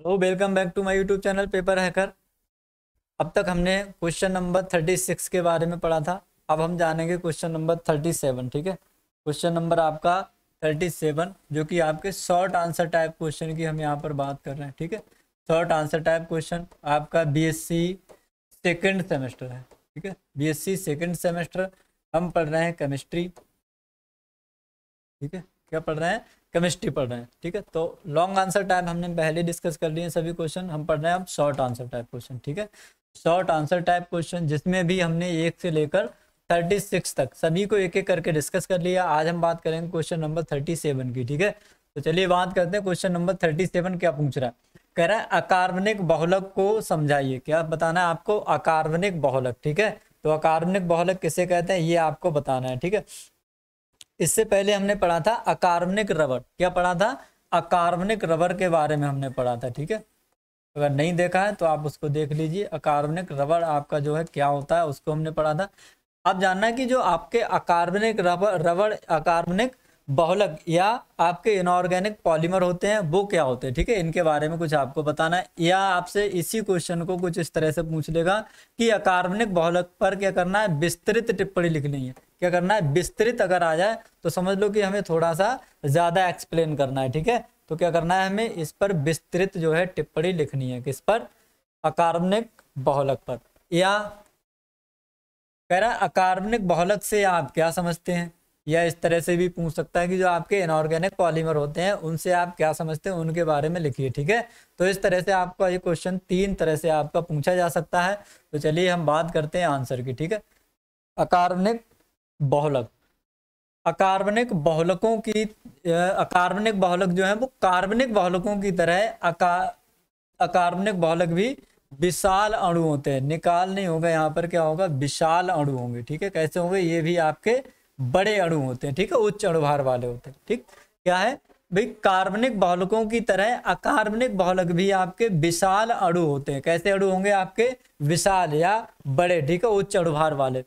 hello welcome back to my YouTube channel paper hacker अब तक हमने क्वेश्चन नंबर थर्टी सिक्स के बारे में पढ़ा था अब हम जानेंगे क्वेश्चन नंबर थर्टी सेवन ठीक है क्वेश्चन नंबर आपका थर्टी सेवन जो कि आपके शॉर्ट आंसर टाइप क्वेश्चन की हम यहाँ पर बात कर रहे हैं ठीक है शॉर्ट आंसर टाइप क्वेश्चन आपका बी एस सेकेंड सेमेस्टर है ठीक है बी एस सेकेंड सेमेस्टर हम पढ़ रहे हैं केमिस्ट्री ठीक है क्या पढ़ रहे हैं केमिस्ट्री पढ़ रहे हैं ठीक है तो लॉन्ग आंसर टाइप हमने पहले डिस्कस कर लिए सभी क्वेश्चन हम पढ़ रहे हैं अब शॉर्ट आंसर टाइप क्वेश्चन ठीक है शॉर्ट आंसर टाइप क्वेश्चन जिसमें भी हमने एक से लेकर थर्टी सिक्स तक सभी को एक एक करके डिस्कस कर लिया आज हम बात करेंगे क्वेश्चन नंबर थर्टी सेवन की ठीक है तो चलिए बात करते हैं क्वेश्चन नंबर थर्टी सेवन क्या पूछ रहा है कह रहा है अकार्बनिक बहुलक को समझाइए क्या बताना है आपको अकार्बनिक बहुलक ठीक है तो अकार्बनिक बहुलक किसे कहते हैं ये आपको बताना है ठीक है इससे पहले हमने पढ़ा था अकार्बनिक रबर क्या पढ़ा था अकार्बनिक रबर के बारे में हमने पढ़ा था ठीक है अगर नहीं देखा है तो आप उसको देख लीजिए अकार्बनिक रबर आपका जो है क्या होता है उसको हमने पढ़ा था अब जानना कि जो आपके अकार्बनिक रबर रबड़ अकार्बनिक बहुलक या आपके इनऑर्गेनिक पॉलीमर होते हैं वो क्या होते हैं ठीक है इनके बारे में कुछ आपको बताना है या आपसे इसी क्वेश्चन को कुछ इस तरह से पूछ लेगा कि अकार्बनिक बहुलक पर क्या करना है विस्तृत टिप्पणी लिखनी है क्या करना है विस्तृत अगर आ जाए तो समझ लो कि हमें थोड़ा सा ज़्यादा एक्सप्लेन करना है ठीक है तो क्या करना है हमें इस पर विस्तृत जो है टिप्पणी लिखनी है किस पर अकार्बनिक बहुलक पर या कह रहा है अकार्बनिक बहुलक से आप क्या समझते हैं या इस तरह से भी पूछ सकता है कि जो आपके इनऑर्गेनिक पॉलीमर होते हैं उनसे आप क्या समझते हैं उनके बारे में लिखिए ठीक है तो इस तरह से आपका ये क्वेश्चन तीन तरह से आपका पूछा जा सकता है तो चलिए हम बात करते हैं आंसर की ठीक है अकार्बनिक बहुलक अकार्बनिक बहुलकों की अकार्बनिक बहुलक जो है वो कार्बनिक बहुलकों की तरह अका अकार्बनिक बहुलक भी विशाल अणु होते हैं निकाल नहीं होगा यहाँ पर क्या होगा विशाल अणु होंगे ठीक है कैसे होंगे ये भी आपके बड़े अणु होते हैं ठीक है उच्च अणुभार वाले होते हैं ठीक क्या है भाई कार्बनिक बहुलकों की तरह अकार्बनिक बहुलक भी आपके विशाल अणु होते हैं कैसे अणु होंगे आपके विशाल या बड़े ठीक है उच्च अणुभार वाले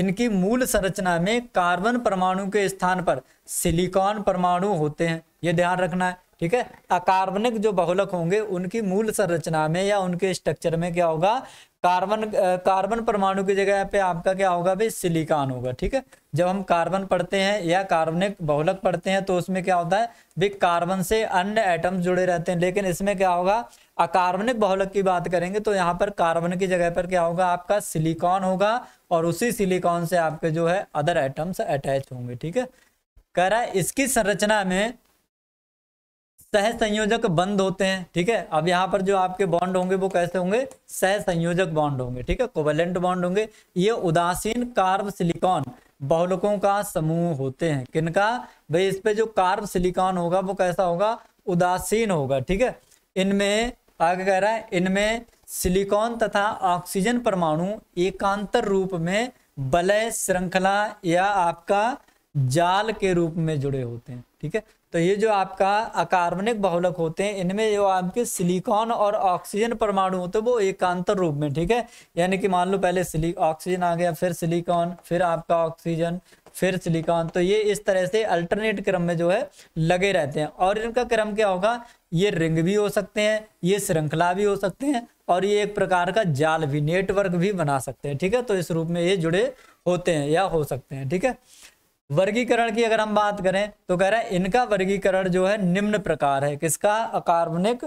इनकी मूल संरचना में कार्बन परमाणु के स्थान पर सिलिकॉन परमाणु होते हैं ये ध्यान रखना है ठीक है अकार्बनिक जो बहुलक होंगे उनकी मूल संरचना में या उनके स्ट्रक्चर में क्या होगा कार्बन कार्बन परमाणु की जगह पे आपका क्या होगा भाई सिलिकॉन होगा ठीक है जब हम कार्बन पढ़ते हैं या कार्बनिक बहुलक पढ़ते हैं तो उसमें क्या होता है भाई कार्बन से अन्य एटम जुड़े रहते हैं लेकिन इसमें क्या होगा अकार्बनिक बहुलक की बात करेंगे तो यहाँ पर कार्बन की जगह पर क्या होगा आपका सिलिकॉन होगा और उसी सिलिकॉन से आपके जो है अदर एटम्स अटैच होंगे ठीक है कह रहा है इसकी संरचना में सह संयोजक बंद होते हैं ठीक है अब यहाँ पर जो आपके बॉन्ड होंगे वो कैसे होंगे सह संयोजक बॉन्ड होंगे ठीक है कोवेलेंट बॉन्ड होंगे ये उदासीन कार्ब सिलिकॉन बहुलकों का समूह होते हैं किनका भाई इस पे जो कार्ब सिलिकॉन होगा वो कैसा होगा उदासीन होगा ठीक है इनमें आगे कह रहा है इनमें सिलिकॉन तथा ऑक्सीजन परमाणु एकांतर रूप में बलय श्रृंखला या आपका जाल के रूप में जुड़े होते हैं ठीक है तो ये जो आपका अकार्बनिक बहुलक होते हैं इनमें जो आपके सिलिकॉन और ऑक्सीजन परमाणु होते हैं वो एकांतर रूप में ठीक है यानी कि मान लो पहले सिली ऑक्सीजन आ गया फिर सिलिकॉन फिर आपका ऑक्सीजन फिर सिलिकॉन तो ये इस तरह से अल्टरनेट क्रम में जो है लगे रहते हैं और इनका क्रम क्या होगा ये रिंग भी हो सकते हैं ये श्रृंखला भी हो सकते हैं और ये एक प्रकार का जाल भी नेटवर्क भी बना सकते हैं ठीक है तो इस रूप में ये जुड़े होते हैं या हो सकते हैं ठीक है वर्गीकरण की अगर हम बात करें तो कह रहा है इनका वर्गीकरण जो है निम्न प्रकार है किसका अकार्बनिक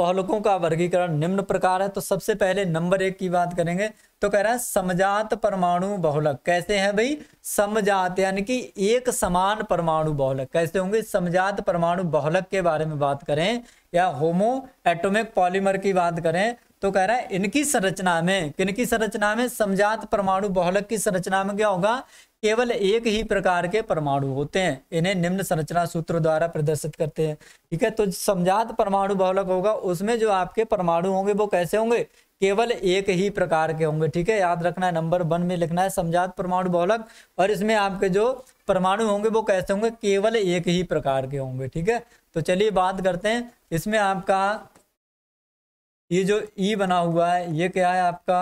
बहुलकों का वर्गीकरण निम्न प्रकार है तो सबसे पहले नंबर एक की बात करेंगे तो कह रहा है समजात परमाणु बहुलक कैसे हैं भाई समजात यानी कि एक समान परमाणु बहुलक कैसे होंगे समजात परमाणु बहुलक के बारे में बात करें या होमो एटोमिक पॉलीमर की बात करें तो कह रहा है इनकी संरचना में किनकी संरचना में समजात परमाणु बहुलक की संरचना में क्या होगा केवल एक ही प्रकार के परमाणु होते हैं इन्हें निम्न संरचना सूत्र द्वारा प्रदर्शित करते हैं ठीक है तो समझात परमाणु बहुलक होगा उसमें जो आपके परमाणु होंगे वो कैसे होंगे केवल एक ही प्रकार के होंगे ठीक है याद रखना है नंबर वन में लिखना है समझात परमाणु बहुलक और इसमें आपके जो परमाणु होंगे वो कैसे होंगे केवल एक ही प्रकार के होंगे ठीक है तो चलिए बात करते हैं इसमें आपका ये जो ई e बना हुआ है ये क्या है आपका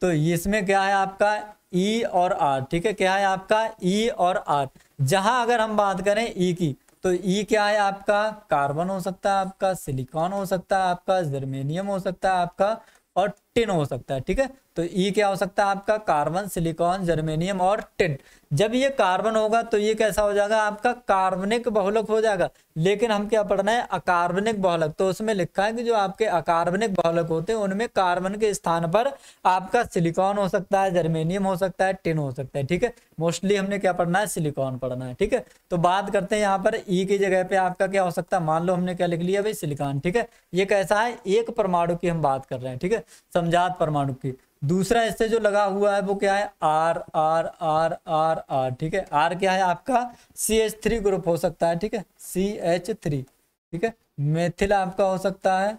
तो इसमें क्या है आपका ई e और आर ठीक है क्या है आपका ई e और आर जहां अगर हम बात करें ई e की तो ई क्या है आपका कार्बन हो सकता है आपका सिलिकॉन हो सकता है आपका जर्मेनियम हो सकता है आपका और टिन हो सकता है ठीक है तो ई क्या हो सकता है आपका कार्बन सिलिकॉन जर्मेनियम और टिन जब ये कार्बन होगा तो ये कैसा हो जाएगा आपका कार्बनिक बहुलक हो जाएगा लेकिन हम क्या पढ़ना है अकार्बनिक बहुलक तो उसमें लिखा है कि जो आपके अकार्बनिक बहुलक होते हैं उनमें कार्बन के स्थान पर आपका सिलिकॉन हो सकता है जर्मेनियम हो सकता है टिन हो सकता है ठीक है मोस्टली हमने क्या पढ़ना है सिलिकॉन पढ़ना है ठीक है तो बात करते हैं यहाँ पर ई e की जगह पे आपका क्या हो सकता है मान लो हमने क्या लिख लिया भाई सिलिकॉन ठीक है ये कैसा है एक परमाणु की हम बात कर रहे हैं ठीक है समझात परमाणु की दूसरा इससे जो लगा हुआ है वो क्या है R R R R R ठीक है आर क्या है आपका सी एच थ्री ग्रुप हो सकता है ठीक है सी एच थ्री ठीक है मेथिल आपका हो सकता है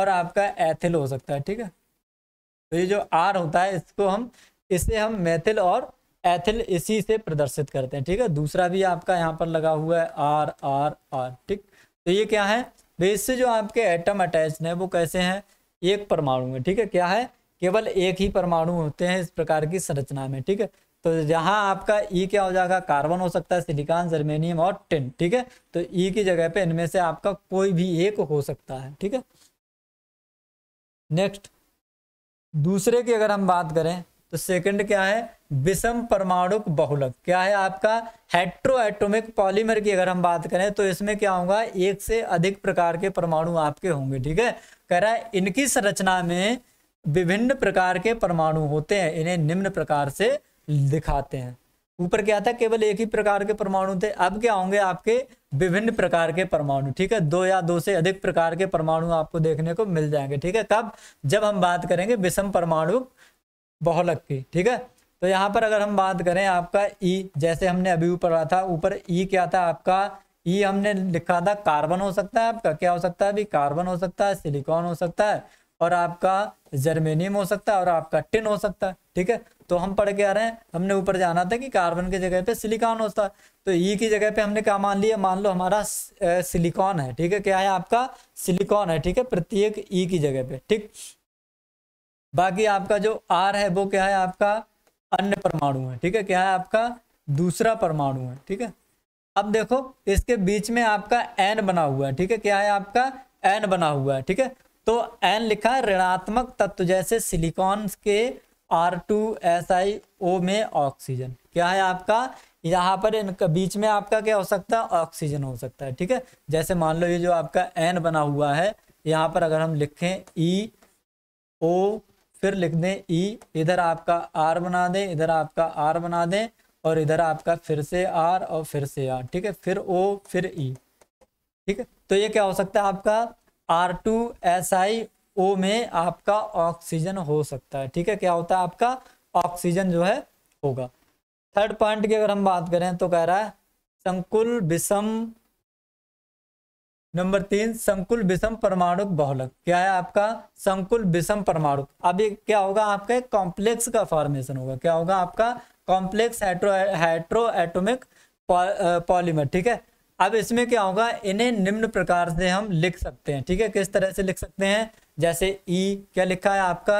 और आपका एथिल हो सकता है ठीक है तो ये जो आर होता है इसको हम इसे हम मेथिल और एथिल इसी से प्रदर्शित करते हैं ठीक है दूसरा भी आपका यहाँ पर लगा हुआ है आर आर आर ठीक तो ये क्या है तो इससे जो आपके एटम अटैच हैं वो कैसे हैं एक परमाणु में ठीक है क्या है केवल एक ही परमाणु होते हैं इस प्रकार की संरचना में ठीक है तो जहां आपका ई e क्या हो जाएगा कार्बन हो सकता है सिलिकॉन जर्मेनियम और टिन ठीक है तो ई e की जगह पे इनमें से आपका कोई भी एक हो सकता है ठीक है नेक्स्ट दूसरे की अगर हम बात करें तो सेकंड क्या है विषम परमाणुक बहुलक क्या है आपका हेट्रोएटोमिक पॉलीमर की अगर हम बात करें तो इसमें क्या होगा एक से अधिक प्रकार के परमाणु आपके होंगे ठीक है कह रहा है इनकी संरचना में विभिन्न प्रकार के परमाणु होते हैं इन्हें निम्न प्रकार से दिखाते हैं ऊपर क्या था केवल एक ही प्रकार के परमाणु थे अब क्या होंगे आपके विभिन्न प्रकार के परमाणु ठीक है दो या दो से अधिक प्रकार के परमाणु आपको देखने को मिल जाएंगे ठीक है कब जब हम बात करेंगे विषम परमाणु बहुलक की ठीक है तो यहाँ पर अगर हम बात करें आपका ई e, जैसे हमने अभी ऊपर रहा था ऊपर ई e क्या था आपका ई हमने लिखा था कार्बन हो सकता है आपका क्या हो सकता है अभी कार्बन हो सकता है सिलिकॉन हो सकता है और आपका जर्मेनियम हो सकता है और आपका टिन हो सकता है ठीक है तो हम पढ़ के आ रहे हैं हमने ऊपर जाना था कि कार्बन की जगह पे सिलिकॉन होता है तो ई की जगह पे हमने क्या मान लिया मान लो हमारा सिलिकॉन है ठीक है क्या है आपका सिलिकॉन है ठीक है प्रत्येक ई की जगह पे ठीक बाकी आपका जो आर है वो क्या है आपका अन्य परमाणु है ठीक है क्या है आपका दूसरा परमाणु है ठीक है अब देखो इसके बीच में आपका एन बना हुआ है ठीक है क्या है आपका एन बना हुआ है ठीक है तो एन लिखा है ऋणात्मक तत्व जैसे सिलिकॉन के R two S I O में ऑक्सीजन क्या है आपका यहाँ पर इनके बीच में आपका क्या हो सकता है ऑक्सीजन हो सकता है ठीक है जैसे मान लो ये जो आपका एन बना हुआ है यहाँ पर अगर हम लिखें ई e, ओ फिर लिख दें ई e, इधर आपका आर बना दें इधर आपका आर बना दें और इधर आपका फिर से आर और फिर से आर ठीक है फिर ओ फिर ई ठीक है तो ये क्या हो सकता है आपका R two S I O में आपका ऑक्सीजन हो सकता है ठीक है क्या होता है आपका ऑक्सीजन जो है होगा थर्ड पॉइंट की अगर हम बात करें तो कह रहा है संकुल विषम नंबर तीन संकुल विषम परमाणु बहुलक क्या है आपका संकुल विषम परमाणु अब ये क्या होगा आपका कॉम्प्लेक्स का फॉर्मेशन होगा क्या होगा आपका कॉम्प्लेक्स हाइड्रो एटोमिक पॉलीमर ठीक है अब इसमें क्या होगा इन्हें निम्न प्रकार से हम लिख सकते हैं ठीक है किस तरह से लिख सकते हैं जैसे ई e, क्या लिखा है आपका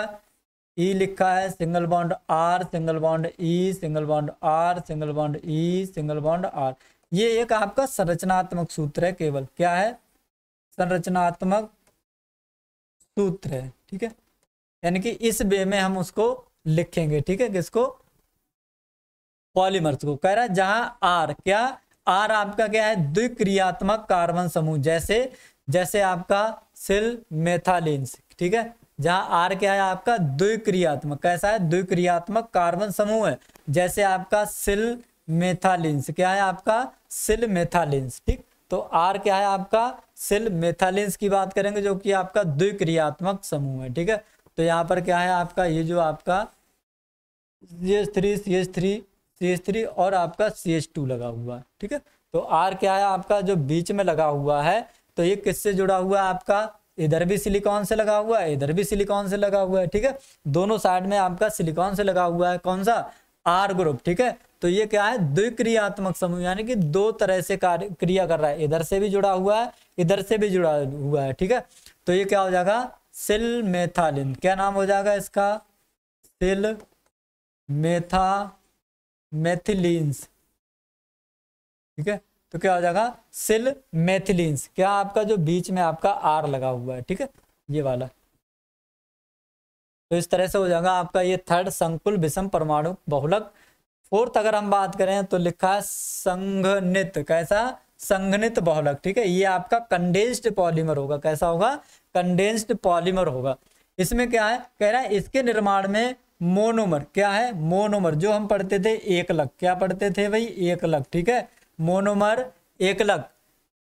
ई e लिखा है single bond R single bond E single bond R single bond E single bond R ये एक आपका संरचनात्मक सूत्र है केवल क्या है संरचनात्मक सूत्र है ठीक है यानी कि इस वे में हम उसको लिखेंगे ठीक है किसको पॉलीमर्स को कह रहा है जहां आर क्या आर आपका क्या है द्विक्रियात्मक कार्बन समूह जैसे जैसे आपका सिल मेथालिन ठीक है जहां आर क्या है आपका द्विक्रियात्मक कैसा है द्विक्रियात्मक कार्बन समूह है जैसे आपका सिल मेथालिन्स क्या है आपका सिल मेथालिन्स ठीक तो आर क्या है आपका सिल मेथालिन्स की बात करेंगे जो कि आपका द्विक्रियात्मक समूह है ठीक है तो यहाँ पर क्या है आपका ये जो आपका ये थ्री ये थ्री सी एच थ्री और आपका सी एच टू लगा हुआ है ठीक है तो आर क्या है आपका जो बीच में लगा हुआ है तो ये किससे जुड़ा हुआ है आपका इधर भी सिलिकॉन से लगा हुआ है इधर भी सिलिकॉन से लगा हुआ है ठीक है दोनों साइड में आपका सिलिकॉन से लगा हुआ है कौन सा आर ग्रुप ठीक है तो ये क्या है द्विक्रियात्मक समूह यानी कि दो तरह से कार्य क्रिया कर रहा है इधर से भी जुड़ा हुआ है इधर से भी जुड़ा हुआ है ठीक है तो ये क्या हो जाएगा सिल मेथालिन क्या नाम हो जाएगा इसका सिल मेथा मैथिलीन्स ठीक है तो क्या हो जाएगा सिल मैथिलीन्स क्या आपका जो बीच में आपका आर लगा हुआ है ठीक है ये वाला तो इस तरह से हो जाएगा आपका ये थर्ड संकुल विषम परमाणु बहुलक फोर्थ अगर हम बात करें तो लिखा है संघनित कैसा संघनित बहुलक ठीक है ये आपका कंडेंस्ड पॉलीमर होगा कैसा होगा कंडेंस्ड पॉलीमर होगा इसमें क्या है कह रहा है इसके निर्माण में मोनोमर क्या है मोनोमर जो हम पढ़ते थे एक लग क्या पढ़ते थे भाई एक लग ठीक है मोनोमर एक लग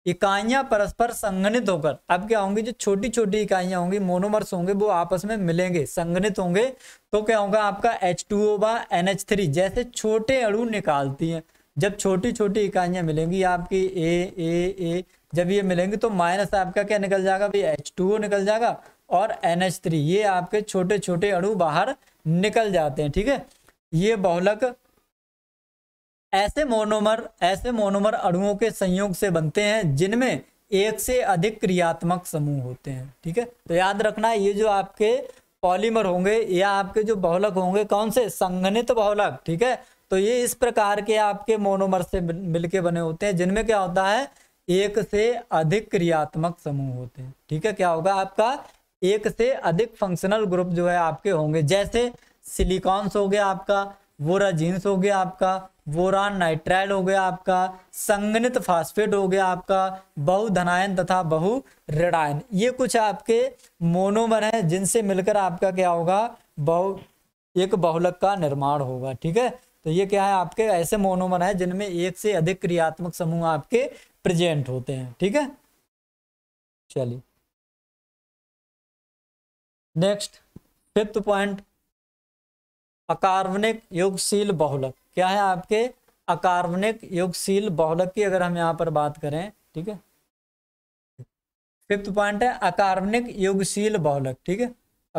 इकाइयां परस्पर संगठित होकर अब क्या होंगी जो छोटी छोटी इकाइयां होंगी मोनोमर्स होंगे वो आपस में मिलेंगे संगठित होंगे तो क्या होगा आपका H two O N H three जैसे छोटे अणु निकालती हैं जब छोटी छोटी इकाइयां मिलेंगी आपकी ए ए ए जब ये मिलेंगी तो माइनस आपका क्या निकल जाएगा भाई एच टू ओ निकल जाएगा और एन एच थ्री ये आपके छोटे छोटे अड़ू बाहर निकल जाते हैं ठीक है ये बहुलक ऐसे मोनोमर ऐसे मोनोमर अणुओं के संयोग से बनते हैं जिनमें एक से अधिक क्रियात्मक समूह होते हैं ठीक है तो याद रखना ये जो आपके पॉलीमर होंगे या आपके जो बहुलक होंगे कौन से संघनित बहुलक ठीक है तो ये इस प्रकार के आपके मोनोमर से मिलके बने होते हैं जिनमें क्या होता है एक से अधिक क्रियात्मक समूह होते हैं ठीक है क्या होगा आपका एक से अधिक फंक्शनल ग्रुप जो है आपके होंगे जैसे सिलिकॉन्स हो गया आपका वोरा जीन्स हो गया आपका वोरान नाइट्राइल हो गया आपका संगनित फास्फेट हो गया आपका बहुधनायन तथा बहु रेडायन ये कुछ आपके मोनोमर हैं जिनसे मिलकर आपका क्या होगा बहु एक बहुलक का निर्माण होगा ठीक है तो ये क्या है आपके ऐसे मोनोमर हैं जिनमें एक से अधिक क्रियात्मक समूह आपके प्रेजेंट होते हैं ठीक है चलिए नेक्स्ट फिफ्थ पॉइंट अकार्बनिक युगशील बहुलक क्या है आपके अकार्बनिक युगशील बहुलक की अगर हम यहाँ पर बात करें ठीक है फिफ्थ पॉइंट है अकार्बनिक युगशील बहुलक ठीक है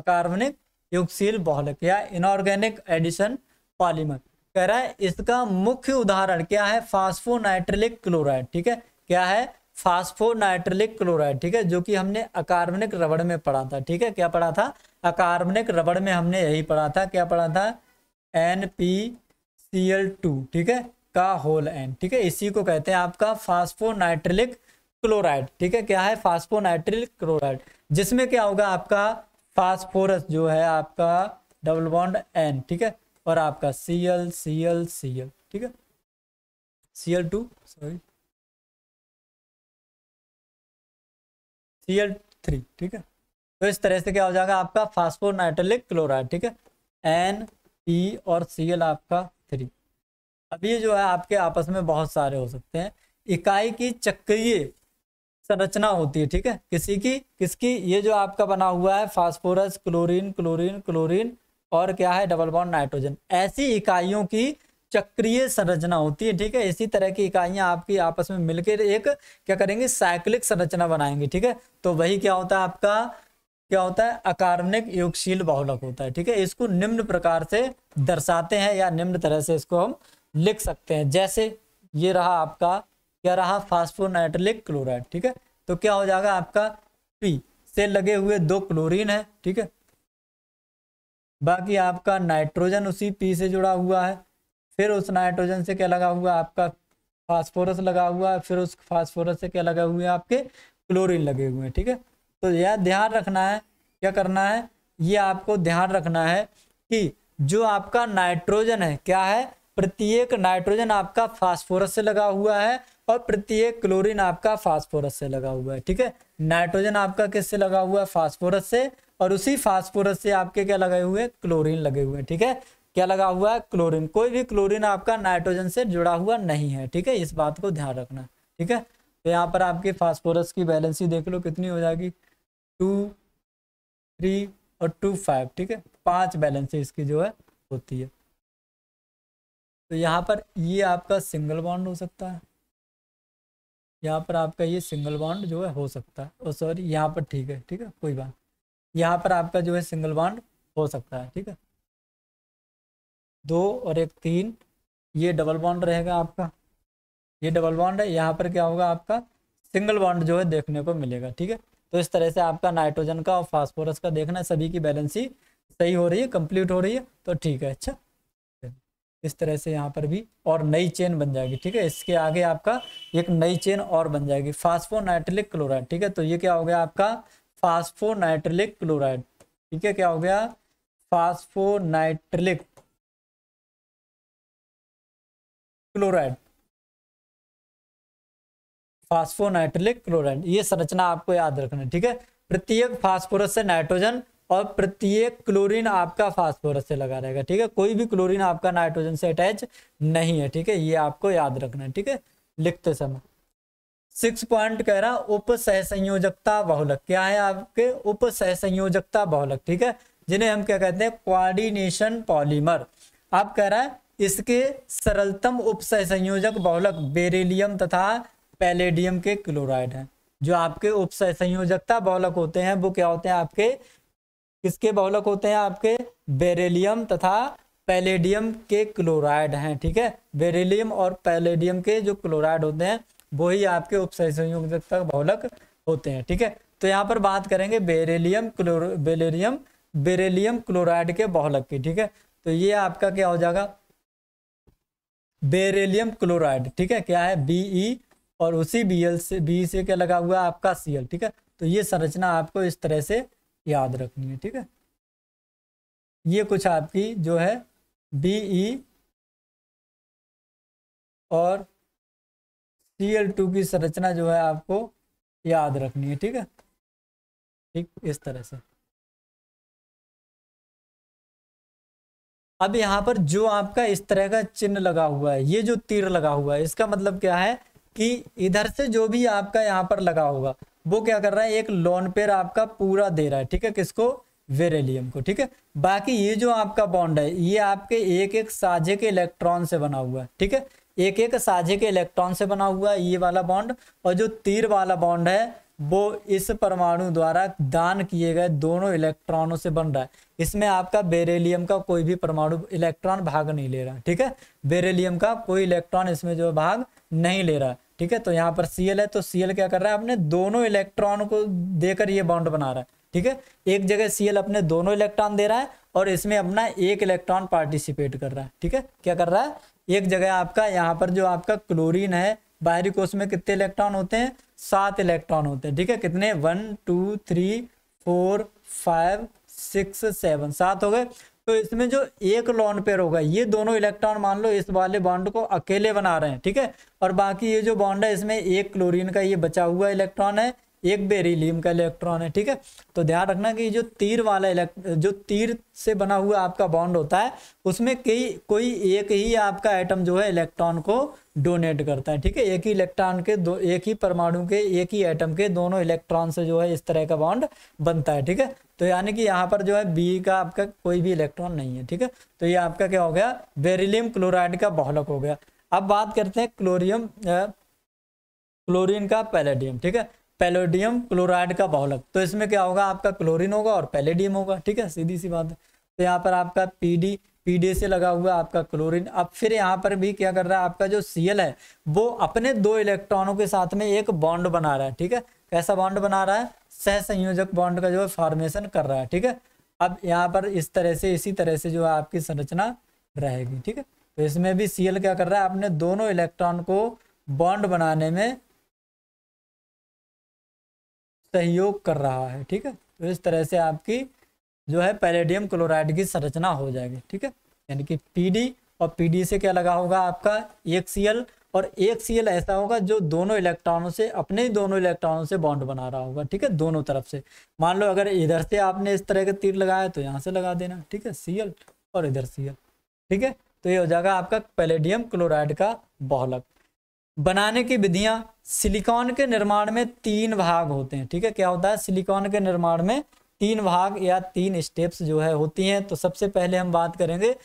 अकार्बनिक युगशील बहुलक या इनऑर्गेनिक एडिशन पॉलीमर कह रहा है इसका मुख्य उदाहरण क्या है फास्फोनाइट्रिलिक क्लोराइड ठीक है क्या है फास्फोनाइट्रिलिक क्लोराइड ठीक है जो कि हमने अकार्बनिक रबड़ में पढ़ा था ठीक है क्या पढ़ा था अकार्बनिक रबड़ में हमने यही पढ़ा था क्या पढ़ा था N P C L two ठीक है का होल एन ठीक है इसी को कहते हैं आपका फास्फोनाइट्रिलिक क्लोराइड ठीक है क्या है फास्फोनाइट्रिलिक क्लोराइड जिसमें क्या होगा आपका फास्फोरस जो है आपका डबल बॉन्ड एन ठीक है और आपका C L C L C L ठीक है C L two sorry C L three ठीक है तो इस तरह से क्या हो जाएगा आपका फास्फोनाइट्रिलिक क्लोराइड ठीक है एन ई और सी एल आपका थ्री अब ये जो है आपके आपस में बहुत सारे हो सकते हैं इकाई की चक्रीय संरचना होती है ठीक है किसी की किसकी ये जो आपका बना हुआ है फास्फोरस क्लोरीन क्लोरीन क्लोरीन और क्या है डबल बॉन्ड नाइट्रोजन ऐसी इकाइयों की चक्रीय संरचना होती है ठीक है इसी तरह की इकाइयां आपकी आपस में मिलकर एक क्या करेंगे साइक्लिक संरचना बनाएंगे ठीक है तो वही क्या होता है आपका क्या होता है अकार्बनिक युगशील बहुलक होता है ठीक है इसको निम्न प्रकार से दर्शाते हैं या निम्न तरह से इसको हम लिख सकते हैं जैसे ये रहा आपका क्या रहा फास्फोनाइट्रिक क्लोराइड ठीक है तो क्या हो जाएगा आपका पी से लगे हुए दो क्लोरीन है ठीक है बाकी आपका नाइट्रोजन उसी पी से जुड़ा हुआ है फिर उस नाइट्रोजन से क्या लगा हुआ आपका फास्फोरस लगा हुआ है फिर उस फास्फोरस से क्या लगा हुए हैं आपके क्लोरीन लगे हुए हैं ठीक है तो यह ध्यान रखना है क्या करना है ये आपको ध्यान रखना है कि जो आपका नाइट्रोजन है क्या है प्रत्येक नाइट्रोजन आपका फास्फोरस से लगा हुआ है और प्रत्येक क्लोरीन आपका फास्फोरस से लगा हुआ है ठीक है नाइट्रोजन आपका किससे लगा हुआ है फास्फोरस से और उसी फास्फोरस से आपके क्या लगे हुए क्लोरीन लगे हुए हैं ठीक है क्या लगा हुआ है क्लोरीन कोई भी क्लोरीन आपका नाइट्रोजन से जुड़ा हुआ नहीं है ठीक है इस बात को ध्यान रखना ठीक है तो यहाँ पर आपकी फास्फोरस की बैलेंसी देख लो कितनी हो जाएगी टू थ्री और टू फाइव ठीक है पाँच बैलेंसी इसकी जो है होती है तो यहाँ पर ये आपका सिंगल बॉन्ड हो सकता है यहाँ पर आपका ये सिंगल बॉन्ड जो है हो सकता है और सॉरी यहाँ पर ठीक है ठीक है कोई बात यहाँ पर आपका जो है सिंगल बॉन्ड हो सकता है ठीक है दो और एक तीन ये डबल बॉन्ड रहेगा आपका ये डबल बॉन्ड है यहाँ पर क्या होगा आपका सिंगल बॉन्ड जो है देखने को मिलेगा ठीक है तो इस तरह से आपका नाइट्रोजन का और फास्फोरस का देखना है सभी की बैलेंसी सही हो रही है कंप्लीट हो रही है तो ठीक है अच्छा इस तरह से यहाँ पर भी और नई चेन बन जाएगी ठीक है इसके आगे आपका एक नई चेन और बन जाएगी फास्फोनाइट्रिलिक क्लोराइड ठीक है तो ये क्या हो गया आपका फास्फोनाइट्रिलिक क्लोराइड ठीक है क्या हो गया फास्फोनाइट्रिलिक क्लोराइड फास्फोनाइट्रिलिक क्लोराइड ये संरचना आपको याद रखना है ठीक है प्रत्येक फास्फोरस से नाइट्रोजन और प्रत्येक क्लोरीन आपका फास्फोरस से लगा रहेगा ठीक है कोई भी क्लोरीन आपका नाइट्रोजन से अटैच नहीं है ठीक है ये आपको याद रखना है ठीक है लिखते समय सिक्स पॉइंट कह रहा उप सहसंयोजकता बहुलक क्या है आपके उप सहसंयोजकता बहुलक ठीक है जिन्हें हम क्या कहते हैं कोऑर्डिनेशन पॉलीमर आप कह रहा है इसके सरलतम उपसय संयोजक बहुलक बेरिलियम तथा पैलेडियम के क्लोराइड हैं जो आपके उपसय संयोजकता बहुलक होते हैं वो क्या होते हैं आपके किसके बहुलक होते हैं आपके बेरिलियम तथा पैलेडियम के क्लोराइड हैं ठीक है बेरिलियम और पैलेडियम के जो क्लोराइड होते हैं वही आपके उपसय संयोजकता बहुलक होते हैं ठीक है तो यहाँ पर बात करेंगे बेरेलियम क्लोर बेरेलियम बेरेलियम क्लोराइड के बहुलक की ठीक है तो ये आपका क्या हो जाएगा बेरेलियम क्लोराइड ठीक है क्या है बी ई e और उसी बी एल से बी e से क्या लगा हुआ है आपका सी एल ठीक है तो ये संरचना आपको इस तरह से याद रखनी है ठीक है ये कुछ आपकी जो है बी ई e और सी एल टू की संरचना जो है आपको याद रखनी है ठीक है ठीक इस तरह से अब यहाँ पर जो आपका इस तरह का चिन्ह लगा हुआ है ये जो तीर लगा हुआ है इसका मतलब क्या है कि इधर से जो भी आपका यहाँ पर लगा होगा वो क्या कर रहा है एक लोन पेयर आपका पूरा दे रहा है ठीक है किसको वेरेलियम को ठीक है बाकी ये जो आपका बॉन्ड है ये आपके एक एक साझे के इलेक्ट्रॉन से बना हुआ है ठीक है एक एक साझे के इलेक्ट्रॉन से बना हुआ है ये वाला बॉन्ड और जो तीर वाला बॉन्ड है वो इस परमाणु द्वारा दान किए गए दोनों इलेक्ट्रॉनों से बन रहा है इसमें आपका बेरेलियम का कोई भी परमाणु इलेक्ट्रॉन भाग नहीं ले रहा ठीक है बेरेलियम का कोई इलेक्ट्रॉन इसमें जो भाग नहीं ले रहा ठीक है तो यहाँ पर सीएल है तो सीएल क्या कर रहा है अपने दोनों इलेक्ट्रॉन को देकर ये बॉन्ड बना रहा है ठीक है एक जगह सीएल अपने दोनों इलेक्ट्रॉन दे रहा है और इसमें अपना एक इलेक्ट्रॉन पार्टिसिपेट कर रहा है ठीक है क्या कर रहा है एक जगह आपका यहाँ पर जो आपका क्लोरीन है बाहरी कोष में कितने इलेक्ट्रॉन होते हैं सात इलेक्ट्रॉन होते हैं ठीक है कितने one two three four five six seven सात हो गए तो इसमें जो एक लॉन पेयर होगा ये दोनों इलेक्ट्रॉन मान लो इस वाले बॉन्ड को अकेले बना रहे हैं ठीक है और बाकी ये जो बॉन्ड है इसमें एक क्लोरीन का ये बचा हुआ इलेक्ट्रॉन है एक बेरिलियम का इलेक्ट्रॉन है ठीक है तो ध्यान रखना कि जो तीर वाला जो तीर से बना हुआ आपका बॉन्ड होता है उसमें कई कोई एक ही आपका आइटम जो है इलेक्ट्रॉन को डोनेट करता है ठीक है एक ही इलेक्ट्रॉन के दो एक ही परमाणु के एक ही आइटम के दोनों इलेक्ट्रॉन से जो है इस तरह का बॉन्ड बनता है ठीक है तो यानी कि यहाँ पर जो है बी का आपका कोई भी इलेक्ट्रॉन नहीं है ठीक है तो ये आपका क्या हो गया बेरिलियम क्लोराइड का बहुलक हो गया अब बात करते हैं क्लोरियम क्लोरीन का पैलेडियम ठीक है पेलोडियम क्लोराइड का बहुलक तो इसमें क्या होगा आपका क्लोरीन होगा और पेलेडियम होगा ठीक है सीधी सी बात है तो यहाँ पर आपका पीडी पीडी से लगा हुआ आपका क्लोरीन अब फिर यहाँ पर भी क्या कर रहा है आपका जो सीएल है वो अपने दो इलेक्ट्रॉनों के साथ में एक बॉन्ड बना रहा है ठीक है कैसा बॉन्ड बना रहा है सहसंयोजक बॉन्ड का जो है फॉर्मेशन कर रहा है ठीक है अब यहाँ पर इस तरह से इसी तरह से जो है आपकी संरचना रहेगी ठीक है तो इसमें भी सीएल क्या कर रहा है अपने दोनों इलेक्ट्रॉन को बॉन्ड बनाने में सहयोग कर रहा है ठीक है तो इस तरह से आपकी जो है पैलेडियम क्लोराइड की संरचना हो जाएगी ठीक है यानी कि पी और पी से क्या लगा होगा आपका एक और एक सीएल ऐसा होगा जो दोनों इलेक्ट्रॉनों से अपने ही दोनों इलेक्ट्रॉनों से बॉन्ड बना रहा होगा ठीक है दोनों तरफ से मान लो अगर इधर से आपने इस तरह का तीर लगाया तो यहाँ से लगा देना ठीक है सीएल और इधर सी ठीक है तो ये हो जाएगा आपका पैलेडियम क्लोराइड का बहुलक बनाने की विधियां सिलिकॉन के निर्माण में तीन भाग होते हैं ठीक है क्या होता है सिलिकॉन के निर्माण में तीन भाग या तीन स्टेप्स जो है होती हैं तो सबसे पहले हम बात करेंगे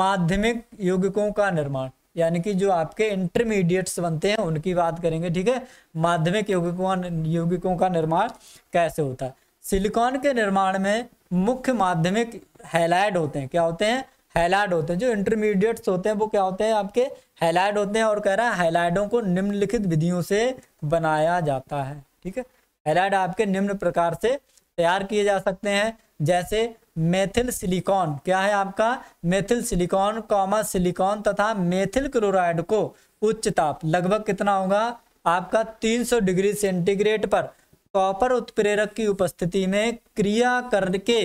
माध्यमिक यौगिकों का निर्माण यानी कि जो आपके इंटरमीडिएट्स बनते हैं उनकी बात करेंगे ठीक है माध्यमिक यौगिकों यौगिकों का निर्माण कैसे होता है सिलिकॉन के निर्माण में मुख्य माध्यमिक हैलाइड होते हैं क्या होते हैं हैलाइड होते हैं जो इंटरमीडिएट्स होते हैं वो क्या होते हैं आपके हैलाइड होते हैं और कह रहा है हैलाइडों को निम्नलिखित विधियों से बनाया जाता है ठीक है हैलाइड आपके निम्न प्रकार से तैयार किए जा सकते हैं जैसे मेथिल सिलिकॉन क्या है आपका मेथिल सिलिकॉन कॉमा सिलिकॉन तथा मेथिल क्लोराइड को उच्च ताप लगभग कितना होगा आपका 300 डिग्री सेंटीग्रेड पर कॉपर उत्प्रेरक की उपस्थिति में क्रिया करके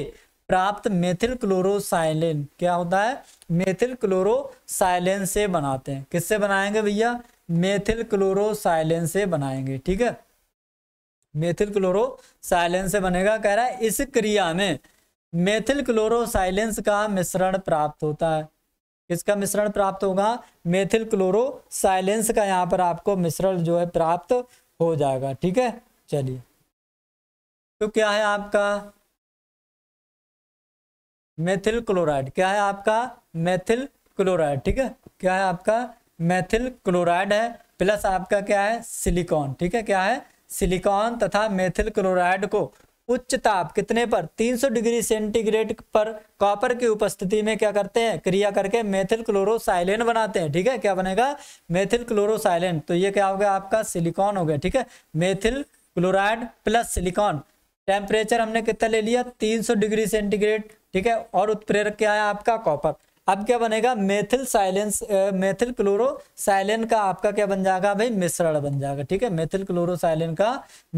प्राप्त मेथिल क्लोरोसाइलिन क्या होता है मेथिल क्लोरोसाइलिन से बनाते हैं किससे बनाएंगे भैया मेथिल क्लोरोसाइलिन से बनाएंगे ठीक है मेथिल क्लोरोसाइलिन से बनेगा कह रहा है इस क्रिया में मेथिल क्लोरोसाइलेंस का मिश्रण प्राप्त होता है किसका मिश्रण प्राप्त होगा मेथिल क्लोरोसाइलेंस का यहाँ पर आपको मिश्रण जो है प्राप्त हो जाएगा ठीक है चलिए तो क्या है आपका मेथिल क्लोराइड क्या है आपका मेथिल क्लोराइड ठीक है क्या है आपका मेथिल क्लोराइड है प्लस आपका क्या है सिलिकॉन ठीक है क्या है सिलिकॉन तथा मेथिल क्लोराइड को उच्च ताप कितने पर 300 डिग्री सेंटीग्रेड पर कॉपर की उपस्थिति में क्या करते हैं क्रिया करके मेथिल क्लोरोसाइलेन बनाते हैं ठीक है क्या बनेगा मेथिल क्लोरोसाइलेन तो ये क्या हो गया आपका सिलिकॉन हो गया ठीक है methyl chloride plus silicon temperature हमने कितना ले लिया 300 डिग्री सेंटीग्रेड ठीक है और उत्प्रेरक क्या है आपका कॉपर अब क्या बनेगा methyl silanes methyl chloro silane का आपका क्या बन जाएगा भाई मिश्रण बन जाएगा ठीक है मेथिल क्लोरो साइलेन का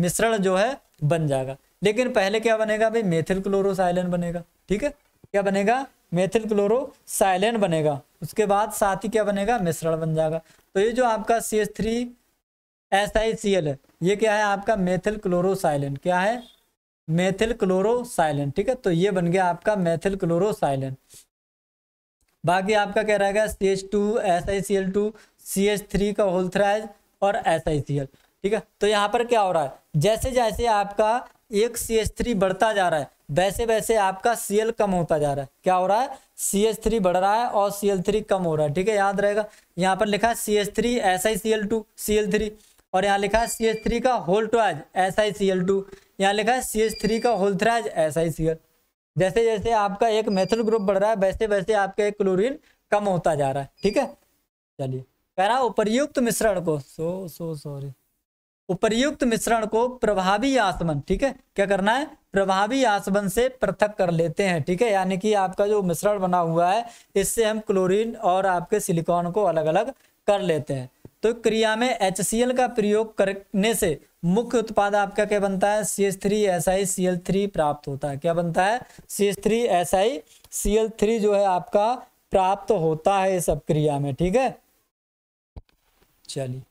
मिश्रण जो है बन जाएगा लेकिन पहले क्या बनेगा भाई मेथिल क्लोरो साइलेन बनेगा ठीक है क्या बनेगा मेथिल क्लोरो साइलेन बनेगा उसके बाद साथ ही क्या बनेगा मिश्रण बन जाएगा तो ये जो आपका C S three S I C L है ये क्या है आपका मेथिल साइलेन क्या है मेथिल क्लोरोसाइलन ठीक है तो ये बन गया आपका मेथिल क्लोरोसाइलन बाकी आपका क्या रहेगा C H two S I C L two C H three का होल्थराइज और एस आई सी एल ठीक है तो यहाँ पर क्या हो रहा है जैसे जैसे आपका एक सी एच थ्री बढ़ता जा रहा है वैसे वैसे आपका सी एल कम होता जा रहा है क्या हो रहा है सी एच थ्री बढ़ रहा है और सी एल थ्री कम हो रहा है ठीक है याद रहेगा यहाँ पर लिखा है C H three S I C L two C L three और यहाँ लिखा है सी एच थ्री का होल्टोज S I C L two यहाँ लिखा है सी एच थ्री का होल थ्रा ऐसा ही सी जैसे जैसे आपका एक मेथल ग्रुप बढ़ रहा है वैसे वैसे आपका एक क्लोरीन कम होता जा रहा है ठीक है चलिए कह रहा उपरयुक्त मिश्रण को सो सो सॉरी उपरयुक्त मिश्रण को प्रभावी आसमन ठीक है क्या करना है प्रभावी आसमन से पृथक कर लेते हैं ठीक है यानी कि आपका जो मिश्रण बना हुआ है इससे हम क्लोरीन और आपके सिलिकॉन को अलग अलग कर लेते हैं तो क्रिया में एच का प्रयोग करने से मुख्य उत्पाद आपका क्या बनता है C S three S I C L three प्राप्त होता है क्या बनता है C S three S I C L three जो है आपका प्राप्त होता है इस अपक्रिया में ठीक है चलिए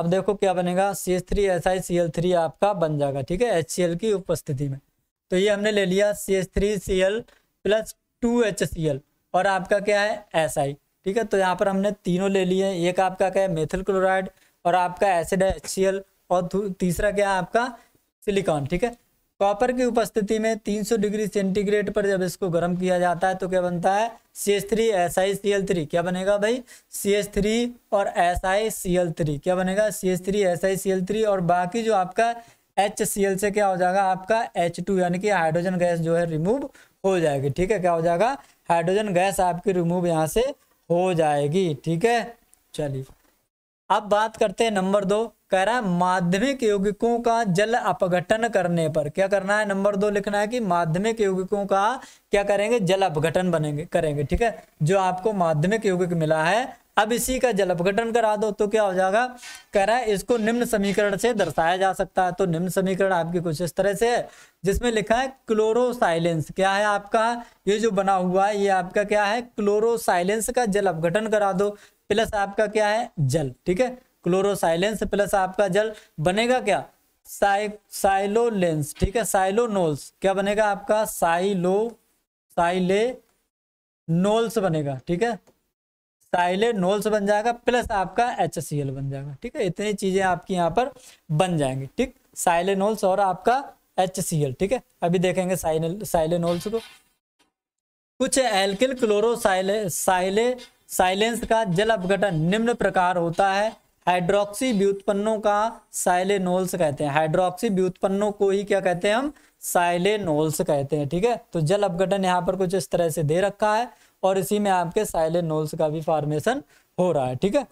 अब देखो क्या बनेगा C S three S I C L three आपका बन जाएगा ठीक है एच सी एल की उपस्थिति में तो ये हमने ले लिया C S three C L plus two H C L और आपका क्या है एस आई ठीक है तो यहाँ पर हमने तीनों ले लिए एक आपका क्या है मेथिल क्लोराइड और आपका एसिड है एच और तीसरा क्या है आपका सिलिकॉन ठीक है कॉपर की उपस्थिति में 300 डिग्री सेंटीग्रेड पर जब इसको गर्म किया जाता है तो क्या बनता है C S three S I C L three क्या बनेगा भाई सी एस थ्री और S I C L three क्या बनेगा C S three S I C L three और बाकी जो आपका एच सी एल से क्या हो जाएगा आपका एच टू यानी कि हाइड्रोजन गैस जो है रिमूव हो जाएगी ठीक है क्या हो जाएगा हाइड्रोजन गैस आपकी रिमूव यहाँ से हो जाएगी ठीक है चलिए अब बात करते हैं नंबर दो कह रहा है माध्यमिक यौगिकों का जल अपघटन करने पर क्या करना है नंबर दो लिखना है कि माध्यमिक यौगिकों का क्या करेंगे जल अपघटन बनेंगे करेंगे ठीक है जो आपको माध्यमिक यौगिक मिला है अब इसी का जल अपघटन करा दो तो क्या हो जाएगा कह रहा है इसको निम्न समीकरण से दर्शाया जा सकता है तो निम्न समीकरण आपकी कुछ इस तरह से है जिसमें लिखा है क्लोरोसाइलेंस क्या है आपका ये जो बना हुआ है ये आपका क्या है क्लोरोसाइलेंस का जल अपघटन करा दो प्लस आपका क्या है जल ठीक है क्लोरोसाइलेंस प्लस आपका जल बनेगा क्या साइ साइलोलेंस ठीक है साइलोनोल्स क्या बनेगा आपका साइलो साइले नोल्स बनेगा ठीक है नोल्स बन जाएगा प्लस आपका एच बन जाएगा ठीक है इतनी चीजें आपकी यहाँ पर बन जाएंगी ठीक साइलेनोल्स और आपका एच ठीक है अभी देखेंगे साइलेनोल्स को कुछ alkyl chloro silane silane silanes का जल अपघटन निम्न प्रकार होता है हाइड्रोक्सी व्युत्पन्नों का साइलेनोल्स कहते हैं हाइड्रोक्सी व्युत्पन्नों को ही क्या कहते हैं हम साइलेनोल्स कहते हैं ठीक है तो जल अपघटन यहाँ पर कुछ इस तरह से दे रखा है और इसी में आपके साइलेंट नोल्स का भी फॉर्मेशन हो रहा है ठीक है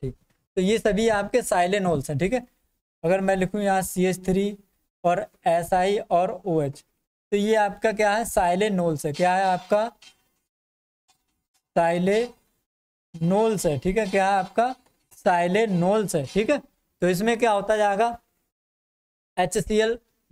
ठीक तो ये सभी आपके साइलेंट होल्स हैं ठीक है अगर मैं लिखूं यहाँ सी एच थ्री और एस आई और ओ एच तो ये आपका क्या है साइलेंट नोल्स है क्या है आपका साइले नोल्स है ठीक है क्या है आपका साइले नोल्स है ठीक है तो इसमें क्या होता जाएगा एच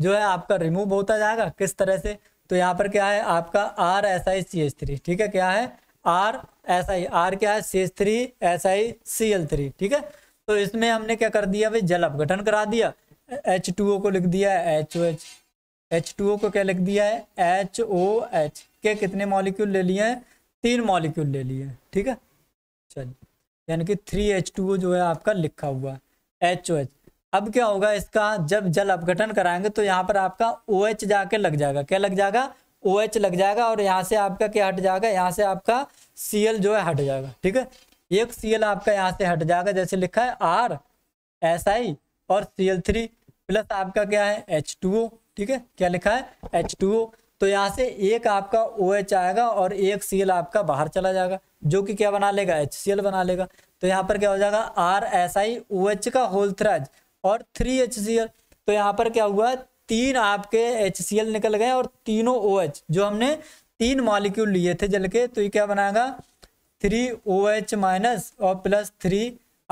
जो है आपका रिमूव होता जाएगा किस तरह से तो यहाँ पर क्या है आपका R S I C H three ठीक है क्या है आर एस आई आर क्या है C H three S I C L three ठीक है तो इसमें हमने क्या कर दिया भाई जल अपघटन करा दिया एच टू ओ को लिख दिया है H O H H two O को क्या लिख दिया है एच ओ एच के कितने मॉलिक्यूल ले लिए हैं तीन मॉलिक्यूल ले लिए हैं ठीक है चलिए यानी कि थ्री एच टू ओ जो है आपका लिखा हुआ है एच ओ एच अब क्या होगा इसका जब जल अपघटन कराएंगे तो यहाँ पर आपका ओ OH जाके लग जाएगा क्या लग जाएगा ओ OH लग जाएगा और यहाँ से आपका क्या हट जाएगा यहाँ से आपका सी जो है हट जाएगा ठीक है एक सी आपका यहाँ से हट जाएगा जैसे लिखा है आर एस आई और सी एल थ्री प्लस आपका क्या है एच टू ओ ठीक है क्या लिखा है एच टू ओ तो यहाँ से एक आपका ओ OH एच आएगा और एक सी एल आपका बाहर चला जाएगा जो कि क्या बना लेगा एच सी एल बना लेगा तो यहाँ पर क्या हो जाएगा R S I O OH H का होल थ्रज और थ्री एच सी एल तो यहाँ पर क्या हुआ तीन आपके एच सी एल निकल गए और तीनों ओ OH, एच जो हमने तीन मॉलिक्यूल लिए थे जल के तो ये क्या बनाएगा थ्री ओ एच माइनस और प्लस थ्री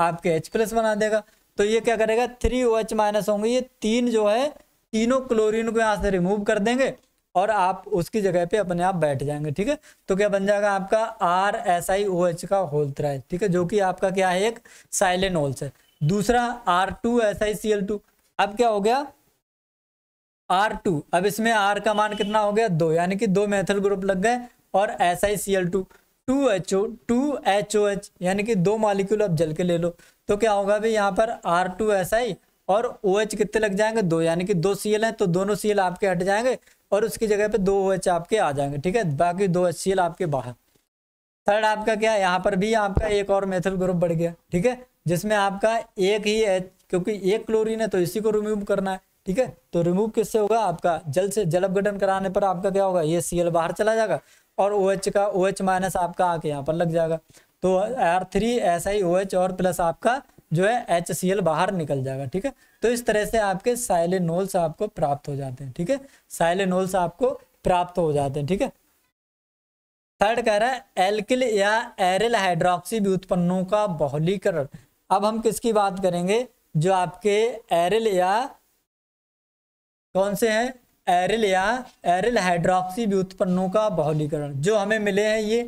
आपके एच प्लस बना देगा तो ये क्या करेगा थ्री ओ एच माइनस होंगे ये तीन जो है तीनों क्लोरीन को यहाँ से रिमूव कर देंगे और आप उसकी जगह पे अपने आप बैठ जाएंगे ठीक है तो क्या बन जाएगा आपका R S I O H का होल ठीक है जो कि आपका क्या है एक साइलेंट होल्स है दूसरा R two S I C L two अब क्या हो गया आर टू अब इसमें आर का मान कितना हो गया दो यानी कि दो मेथल ग्रुप लग गए और S I C L two two H O two H O H यानी कि दो मालिक्यूल अब जल के ले लो तो क्या होगा भाई यहाँ पर आर टू एस आई और ओ एच कितने लग जाएंगे दो यानी कि दो सी एल हैं तो दोनों सी एल आपके हट जाएंगे और उसकी जगह पे दो ओ एच आपके आ जाएंगे ठीक है बाकी दो एच सी एल आपके बाहर थर्ड आपका क्या है यहाँ पर भी आपका एक और मेथल ग्रुप बढ़ गया ठीक है जिसमें आपका एक ही एच क्योंकि एक क्लोरीन है तो इसी को रिमूव करना है ठीक है तो रिमूव किससे होगा आपका जल से जल अपघटन कराने पर आपका क्या होगा ये सी बाहर चला जाएगा और ओ OH का ओ OH माइनस आपका आके यहाँ पर लग जाएगा तो आर थ्री ऐसा ही ओ एच और प्लस आपका जो है एच सी एल बाहर निकल जाएगा ठीक है तो इस तरह से आपके साइलेनोल्स आपको प्राप्त हो जाते हैं ठीक है साइलेनोल्स आपको प्राप्त हो जाते हैं ठीक है थर्ड कह रहा है एल्किल या एरिल हाइड्रोक्सी व्युत्पन्नों का बहुलीकरण अब हम किसकी बात करेंगे जो आपके एरिल या कौन से हैं एरिल या एरिल हाइड्रोक्सी व्युत्पन्नों का बहुलीकरण जो हमें मिले हैं ये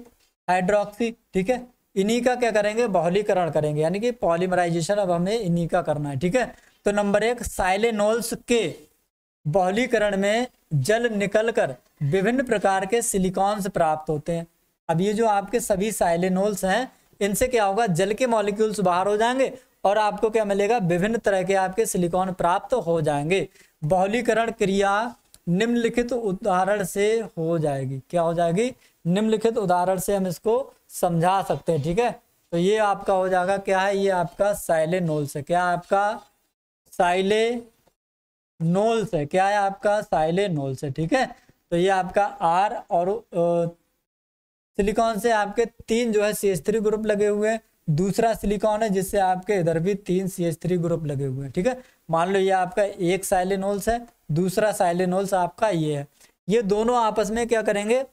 हाइड्रोक्सी ठीक है इन्हीं का क्या करेंगे बहुलीकरण करेंगे यानी कि पॉलीमराइजेशन अब हमें इन्हीं का करना है ठीक है तो नंबर एक साइलेनोल्स के बहुलीकरण में जल निकलकर विभिन्न प्रकार के सिलिकॉन्स प्राप्त होते हैं अब ये जो आपके सभी साइलेनोल्स हैं इनसे क्या होगा जल के मॉलिक्यूल्स बाहर हो जाएंगे और आपको क्या मिलेगा विभिन्न तरह के आपके सिलिकॉन प्राप्त हो जाएंगे बहुलीकरण क्रिया निम्नलिखित उदाहरण से हो जाएगी क्या हो जाएगी निम्नलिखित उदाहरण से हम इसको समझा सकते हैं ठीक है तो ये आपका हो जाएगा क्या है ये आपका साइले नोल है क्या आपका साइले नोल से क्या है आपका साइले नोल है ठीक है तो ये आपका आर और सिलिकॉन से आपके तीन जो है सी एस थ्री ग्रुप लगे हुए हैं दूसरा सिलिकॉन है जिससे आपके इधर भी तीन सी एस थ्री ग्रुप लगे हुए हैं ठीक है मान लो ये आपका एक साइलेनोल्स है दूसरा साइलेनोल्स आपका ये है ये दोनों आपस में क्या करेंगे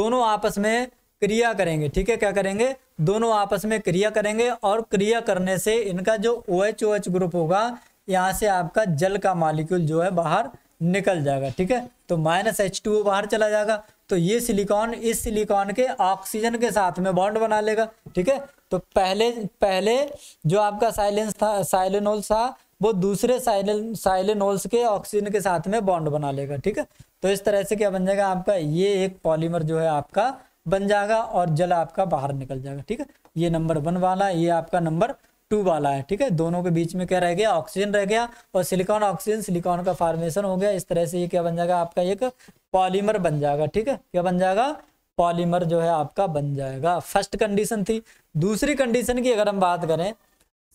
दोनों आपस में क्रिया करेंगे ठीक है क्या करेंगे दोनों आपस में क्रिया करेंगे और क्रिया करने से इनका जो O H O H group होगा यहाँ से आपका जल का मालिक्यूल जो है बाहर निकल जाएगा ठीक है तो माइनस एच टू ओ बाहर चला जाएगा तो ये सिलिकॉन इस सिलिकॉन के ऑक्सीजन के साथ में बॉन्ड बना लेगा ठीक है तो पहले पहले जो आपका साइलेंस था साइलेनोल था वो दूसरे साइलेन साइलेनोल्स के ऑक्सीजन के साथ में बॉन्ड बना लेगा ठीक है तो इस तरह से क्या बन जाएगा आपका ये एक पॉलीमर जो है आपका बन जाएगा और जल आपका बाहर निकल जाएगा ठीक है ये नंबर वन वाला ये आपका नंबर टू वाला है ठीक है दोनों के बीच में क्या रह गया ऑक्सीजन रह गया और सिलिकॉन ऑक्सीजन सिलिकॉन का फॉर्मेशन हो गया इस तरह से ये क्या बन जाएगा आपका एक पॉलीमर बन जाएगा ठीक है क्या बन जाएगा पॉलीमर जो है आपका बन जाएगा फर्स्ट कंडीशन थी दूसरी कंडीशन की अगर हम बात करें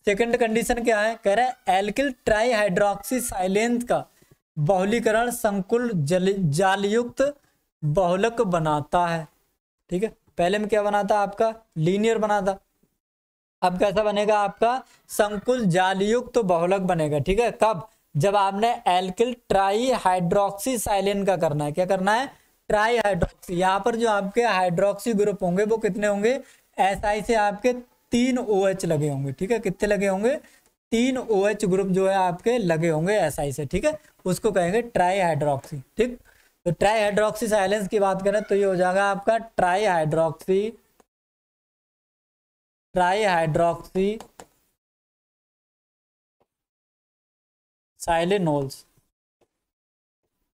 सेकंड कंडीशन क्या है कह रहे हैं एल्किल ट्राईहाइड्रोक्सी साइलेंस का बहुलीकरण संकुल जल जालयुक्त बहुलक बनाता है ठीक है पहले में क्या बनाता आपका लीनियर बनाता अब कैसा बनेगा आपका संकुल जालयुक्त तो बहुलक बनेगा ठीक है कब जब आपने एल्किल ट्राई हाइड्रोक्सी साइलिन का करना है क्या करना है ट्राई हाइड्रोक्सी यहाँ पर जो आपके हाइड्रोक्सी ग्रुप होंगे वो कितने होंगे एस आई से आपके तीन ओ OH लगे होंगे ठीक है कितने लगे होंगे तीन ओ OH ग्रुप जो है आपके लगे होंगे एस आई से ठीक है उसको कहेंगे ट्राई हाइड्रोक्सी ठीक तो ट्राई हाइड्रोक्सी साइलेंस की बात करें तो ये हो जाएगा आपका tri hydroxy tri hydroxy silanols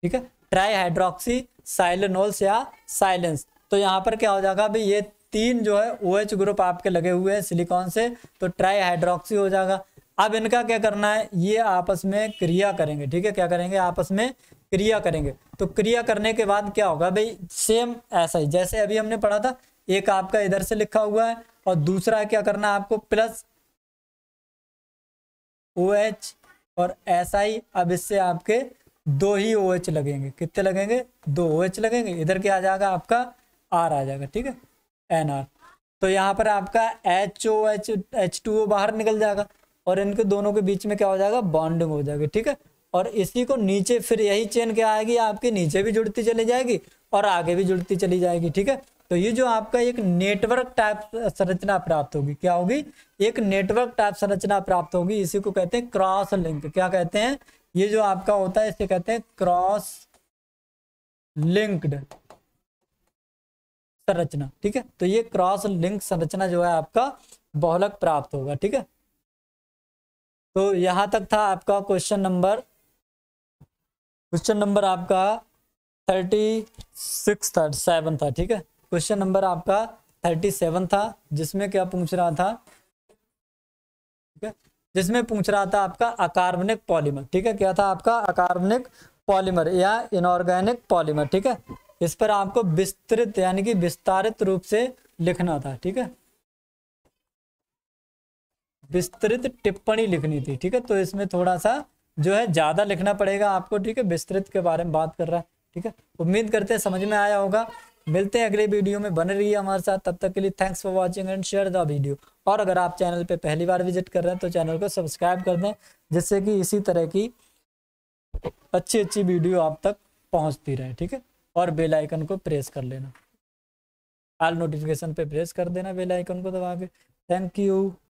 ठीक है ट्राई हाइड्रोक्सी साइलेनोल्स या साइलेंस तो यहां पर क्या हो जाएगा भाई ये तीन जो है ओ OH ग्रुप आपके लगे हुए हैं सिलिकॉन से तो ट्राई हाइड्रोक्सी हो जाएगा अब इनका क्या करना है ये आपस में क्रिया करेंगे ठीक है क्या करेंगे आपस में क्रिया करेंगे तो क्रिया करने के बाद क्या होगा भाई सेम ऐसा ही जैसे अभी हमने पढ़ा था एक आपका इधर से लिखा हुआ है और दूसरा क्या करना है आपको प्लस ओ एच और एस आई अब इससे आपके दो ही ओ एच लगेंगे कितने लगेंगे दो ओ एच लगेंगे इधर क्या आ जाएगा आपका आर आ जाएगा ठीक है एन आर तो यहाँ पर आपका H O H H two O बाहर निकल जाएगा और इनके दोनों के बीच में क्या हो जाएगा बॉन्डिंग हो जाएगी ठीक है और इसी को नीचे फिर यही चेन क्या आएगी आपके नीचे भी जुड़ती चली जाएगी और आगे भी जुड़ती चली जाएगी ठीक है तो ये जो आपका एक नेटवर्क टाइप संरचना प्राप्त होगी क्या होगी एक नेटवर्क टाइप संरचना प्राप्त होगी इसी को कहते हैं क्रॉस लिंक क्या कहते हैं ये जो आपका होता है इसे कहते हैं क्रॉस लिंक्ड संरचना ठीक है तो ये क्रॉस लिंक संरचना जो है आपका बहुलक प्राप्त होगा ठीक है तो यहां तक था आपका क्वेश्चन नंबर क्वेश्चन नंबर आपका थर्टी सिक्स था सेवन था ठीक है क्वेश्चन नंबर आपका थर्टी सेवन था जिसमें क्या पूछ रहा था ठीक है जिसमें पूछ रहा था आपका अकार्बनिक पॉलीमर ठीक है क्या था आपका अकार्बनिक पॉलीमर या इनऑर्गेनिक पॉलीमर ठीक है इस पर आपको विस्तृत यानी कि विस्तारित रूप से लिखना था ठीक है विस्तृत टिप्पणी लिखनी थी ठीक है तो इसमें थोड़ा सा जो है ज़्यादा लिखना पड़ेगा आपको ठीक है विस्तृत के बारे में बात कर रहा है ठीक है उम्मीद करते हैं समझ में आया होगा मिलते हैं अगले वीडियो में बने रहिए हमारे साथ तब तक के लिए thanks for watching and share the video और अगर आप चैनल पर पहली बार विजिट कर रहे हैं तो चैनल को सब्सक्राइब कर दें जिससे कि इसी तरह की अच्छी अच्छी वीडियो आप तक पहुँचती रहे ठीक है और बेलाइकन को प्रेस कर लेना आल नोटिफिकेशन पे प्रेस कर देना बेल आइकन को दबा के थैंक यू